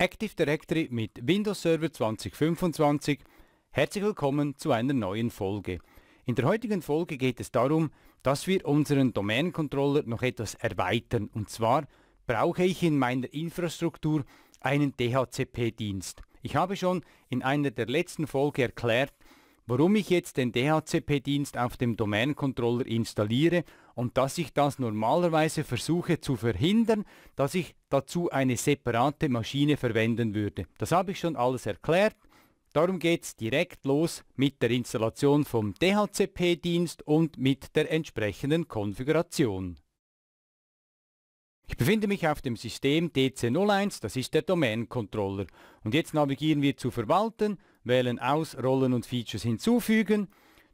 Active Directory mit Windows Server 2025. Herzlich willkommen zu einer neuen Folge. In der heutigen Folge geht es darum, dass wir unseren Domain-Controller noch etwas erweitern. Und zwar brauche ich in meiner Infrastruktur einen DHCP-Dienst. Ich habe schon in einer der letzten Folge erklärt, warum ich jetzt den DHCP-Dienst auf dem Domain-Controller installiere und dass ich das normalerweise versuche zu verhindern, dass ich dazu eine separate Maschine verwenden würde. Das habe ich schon alles erklärt. Darum geht es direkt los mit der Installation vom DHCP-Dienst und mit der entsprechenden Konfiguration. Ich befinde mich auf dem System DC01, das ist der Domain-Controller. Und jetzt navigieren wir zu Verwalten, wählen aus, Rollen und Features hinzufügen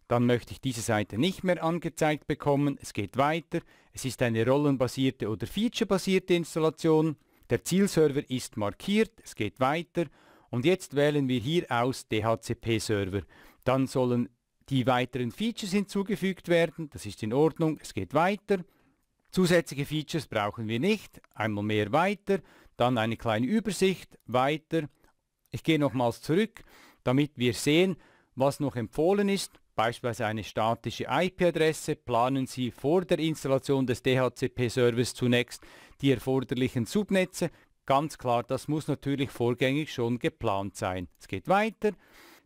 dann möchte ich diese Seite nicht mehr angezeigt bekommen. Es geht weiter. Es ist eine rollenbasierte oder featurebasierte Installation. Der Zielserver ist markiert. Es geht weiter. Und jetzt wählen wir hier aus DHCP-Server. Dann sollen die weiteren Features hinzugefügt werden. Das ist in Ordnung. Es geht weiter. Zusätzliche Features brauchen wir nicht. Einmal mehr weiter. Dann eine kleine Übersicht. Weiter. Ich gehe nochmals zurück, damit wir sehen, was noch empfohlen ist. Beispielsweise eine statische IP-Adresse planen Sie vor der Installation des DHCP-Servers zunächst die erforderlichen Subnetze. Ganz klar, das muss natürlich vorgängig schon geplant sein. Es geht weiter.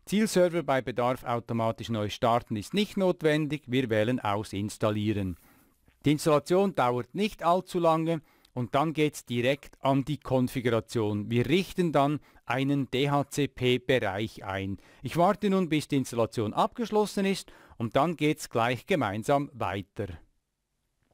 Zielserver bei Bedarf automatisch neu starten ist nicht notwendig. Wir wählen aus Installieren. Die Installation dauert nicht allzu lange und dann geht es direkt an die Konfiguration. Wir richten dann einen DHCP-Bereich ein. Ich warte nun, bis die Installation abgeschlossen ist und dann geht es gleich gemeinsam weiter.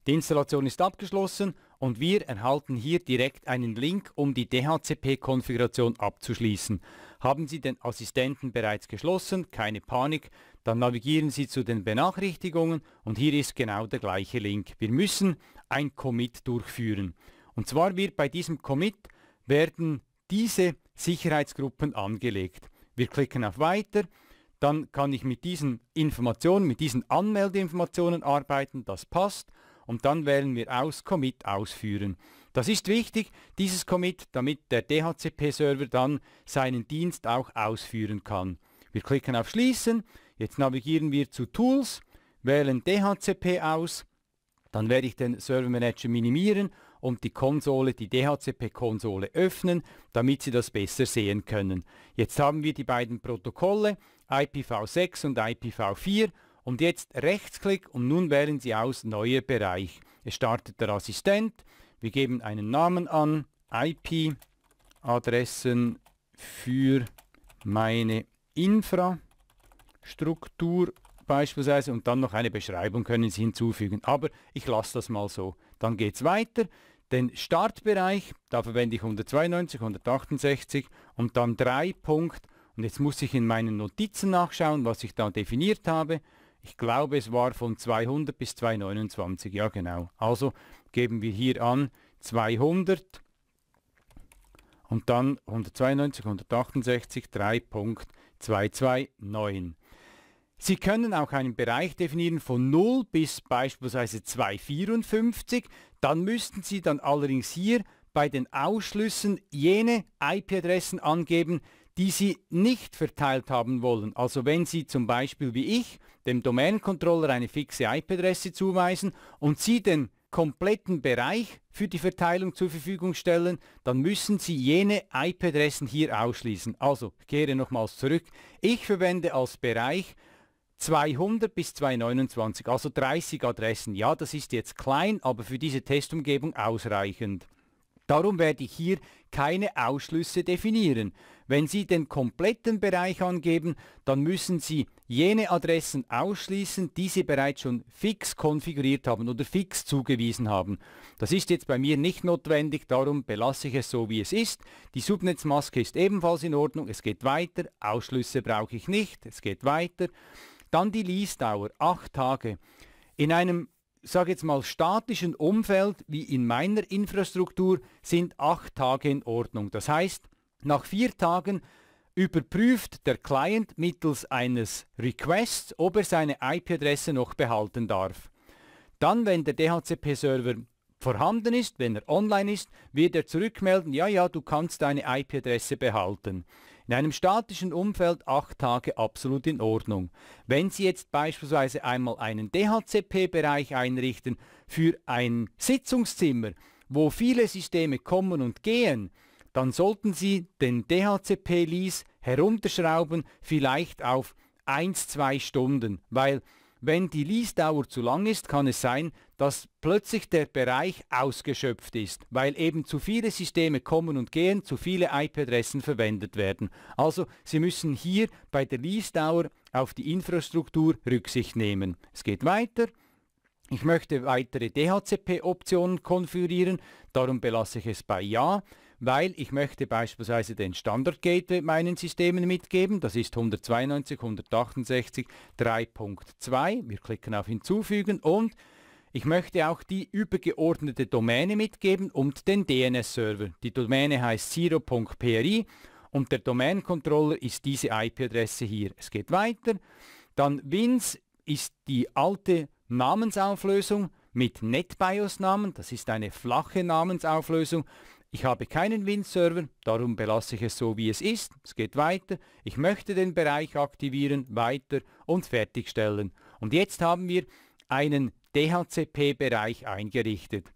Die Installation ist abgeschlossen und wir erhalten hier direkt einen Link, um die DHCP-Konfiguration abzuschließen. Haben Sie den Assistenten bereits geschlossen, keine Panik, dann navigieren Sie zu den Benachrichtigungen und hier ist genau der gleiche Link. Wir müssen ein Commit durchführen. Und zwar wird bei diesem Commit werden diese Sicherheitsgruppen angelegt. Wir klicken auf Weiter, dann kann ich mit diesen Informationen, mit diesen Anmeldeinformationen arbeiten, das passt und dann wählen wir aus Commit ausführen. Das ist wichtig, dieses Commit, damit der DHCP-Server dann seinen Dienst auch ausführen kann. Wir klicken auf Schließen, jetzt navigieren wir zu Tools, wählen DHCP aus, dann werde ich den Server Manager minimieren und die Konsole, die DHCP-Konsole öffnen, damit Sie das besser sehen können. Jetzt haben wir die beiden Protokolle IPv6 und IPv4 und jetzt Rechtsklick und nun wählen Sie aus Neuer Bereich. Es startet der Assistent. Wir geben einen Namen an, IP-Adressen für meine Infrastruktur beispielsweise und dann noch eine Beschreibung können Sie hinzufügen. Aber ich lasse das mal so. Dann geht es weiter. Den Startbereich, da verwende ich 192, 168 und dann 3 Punkt. Und jetzt muss ich in meinen Notizen nachschauen, was ich da definiert habe. Ich glaube, es war von 200 bis 229, ja genau. Also geben wir hier an 200 und dann 192, 168, 3.229. Sie können auch einen Bereich definieren von 0 bis beispielsweise 254. Dann müssten Sie dann allerdings hier bei den Ausschlüssen jene IP-Adressen angeben, die Sie nicht verteilt haben wollen. Also wenn Sie zum Beispiel wie ich dem Domain-Controller eine fixe IP-Adresse zuweisen und Sie den kompletten Bereich für die Verteilung zur Verfügung stellen, dann müssen Sie jene IP-Adressen hier ausschließen. Also, ich kehre nochmals zurück. Ich verwende als Bereich 200 bis 229, also 30 Adressen. Ja, das ist jetzt klein, aber für diese Testumgebung ausreichend. Darum werde ich hier keine Ausschlüsse definieren. Wenn Sie den kompletten Bereich angeben, dann müssen Sie jene Adressen ausschließen, die Sie bereits schon fix konfiguriert haben oder fix zugewiesen haben. Das ist jetzt bei mir nicht notwendig, darum belasse ich es so, wie es ist. Die Subnetzmaske ist ebenfalls in Ordnung, es geht weiter, Ausschlüsse brauche ich nicht, es geht weiter. Dann die Lease-Dauer, 8 Tage. In einem sage jetzt mal, statischen Umfeld wie in meiner Infrastruktur sind acht Tage in Ordnung. Das heißt, nach vier Tagen überprüft der Client mittels eines Requests, ob er seine IP-Adresse noch behalten darf. Dann, wenn der DHCP-Server vorhanden ist, wenn er online ist, wird er zurückmelden, ja, ja, du kannst deine IP-Adresse behalten. In einem statischen Umfeld acht Tage absolut in Ordnung. Wenn Sie jetzt beispielsweise einmal einen DHCP-Bereich einrichten für ein Sitzungszimmer, wo viele Systeme kommen und gehen, dann sollten Sie den DHCP-Lease herunterschrauben, vielleicht auf 1-2 Stunden, weil wenn die Lease-Dauer zu lang ist, kann es sein, dass plötzlich der Bereich ausgeschöpft ist, weil eben zu viele Systeme kommen und gehen, zu viele IP-Adressen verwendet werden. Also Sie müssen hier bei der Lease-Dauer auf die Infrastruktur Rücksicht nehmen. Es geht weiter. Ich möchte weitere DHCP-Optionen konfigurieren, darum belasse ich es bei Ja weil ich möchte beispielsweise den Standard-Gateway meinen Systemen mitgeben. Das ist 192, 168, 3.2. Wir klicken auf Hinzufügen und ich möchte auch die übergeordnete Domäne mitgeben und den DNS-Server. Die Domäne heißt 0.pri und der Domain-Controller ist diese IP-Adresse hier. Es geht weiter. Dann Wins ist die alte Namensauflösung mit NetBIOS-Namen. Das ist eine flache Namensauflösung. Ich habe keinen Win-Server, darum belasse ich es so wie es ist. Es geht weiter. Ich möchte den Bereich aktivieren, weiter und fertigstellen. Und jetzt haben wir einen DHCP-Bereich eingerichtet.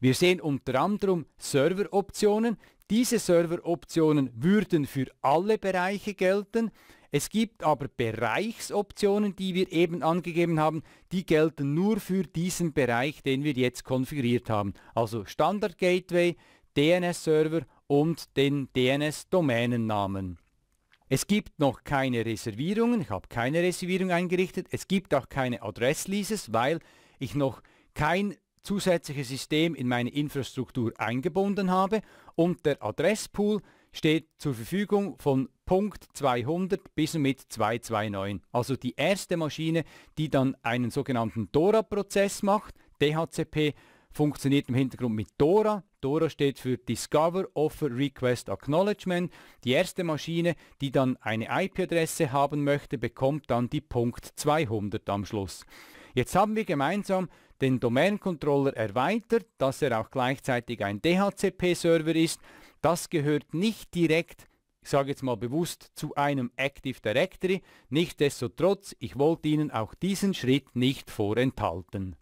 Wir sehen unter anderem Serveroptionen. Diese Serveroptionen würden für alle Bereiche gelten. Es gibt aber Bereichsoptionen, die wir eben angegeben haben, die gelten nur für diesen Bereich, den wir jetzt konfiguriert haben. Also Standard Gateway, DNS-Server und den DNS-Domänennamen. Es gibt noch keine Reservierungen, ich habe keine Reservierung eingerichtet, es gibt auch keine Adressleases, weil ich noch kein zusätzliches System in meine Infrastruktur eingebunden habe und der Adresspool steht zur Verfügung von Punkt 200 bis und mit 229. Also die erste Maschine, die dann einen sogenannten DORA-Prozess macht, DHCP funktioniert im Hintergrund mit DORA, DORA steht für Discover Offer Request Acknowledgement. Die erste Maschine, die dann eine IP-Adresse haben möchte, bekommt dann die Punkt 200 am Schluss. Jetzt haben wir gemeinsam den Domain-Controller erweitert, dass er auch gleichzeitig ein DHCP-Server ist. Das gehört nicht direkt ich sage jetzt mal bewusst, zu einem Active Directory. Nichtsdestotrotz, ich wollte Ihnen auch diesen Schritt nicht vorenthalten.